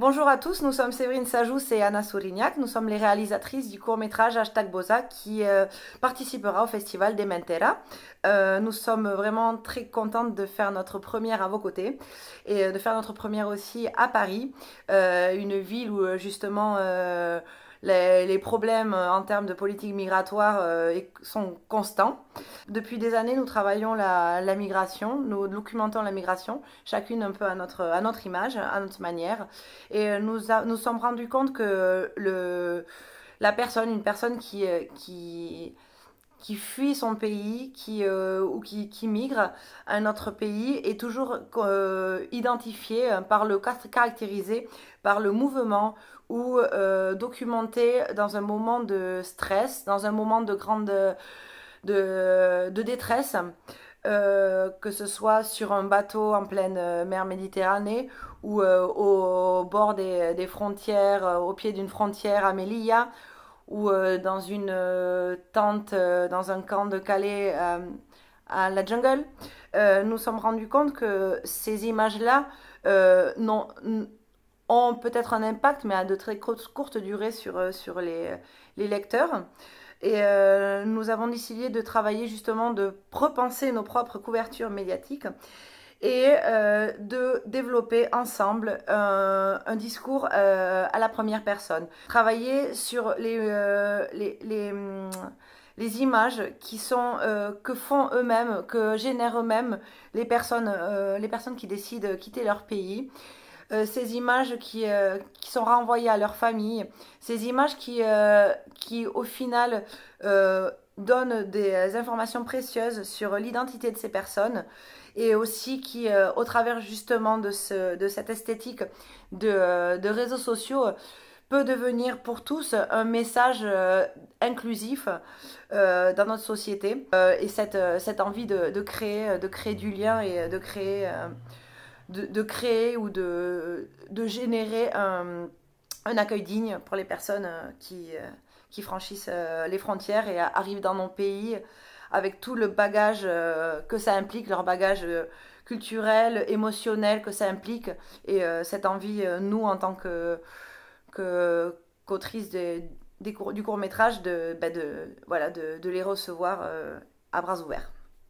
Bonjour à tous, nous sommes Séverine Sajous et Anna Sourignac. Nous sommes les réalisatrices du court-métrage Hashtag Boza qui euh, participera au festival des Mentera. Euh, nous sommes vraiment très contentes de faire notre première à vos côtés et euh, de faire notre première aussi à Paris, une ville où justement les, problèmes euh, en termes de politique migratoire euh, sont constants. Depuis des années, nous travaillons la, la, migration, nous documentons la migration, chacune un peu à notre, à notre image, à notre manière. Et euh, nous nous sommes rendus compte que le, la personne, une personne qui, qui qui fuit son pays qui, euh, ou qui, migre à un autre pays est toujours euh, identifié euh, par le caractérisé par le mouvement ou documenté dans un moment de stress, dans un moment de grande de, détresse. que ce soit sur un bateau en pleine mer Méditerranée ou au bord des, des frontières, au pied d'une frontière à Melilla ou euh, dans une euh, tente, euh, dans un camp de Calais à la jungle, nous sommes rendus compte que ces images-là ont peut-être un impact, mais à de très courtes durées sur, sur les, lecteurs. Et nous avons décidé de travailler justement, de repenser nos propres couvertures médiatiques et euh, de développer ensemble un, euh, un discours euh, à la première personne. Travailler sur les, euh, les, les, hum, les, images qui sont, euh, que font eux-mêmes, que génèrent eux-mêmes les personnes, les personnes qui décident de quitter leur pays. ces images qui, qui, sont renvoyées à leur famille, ces images qui, qui au final donne des euh, informations précieuses sur l'identité de ces personnes et aussi qui, euh, au travers justement de, ce, de cette esthétique de, euh, réseaux sociaux, peut devenir pour tous un message inclusif dans notre société et cette, cette envie de, de, créer, de créer du lien et de créer, de, créer ou de, de générer un un accueil digne pour les personnes euh, qui, euh, qui franchissent euh, les frontières et arrivent dans nos pays avec tout le bagage que ça implique, leur bagage culturel, émotionnel que ça implique et cette envie, nous, en tant que, que du court métrage, de, ben, voilà, de les recevoir à bras ouverts.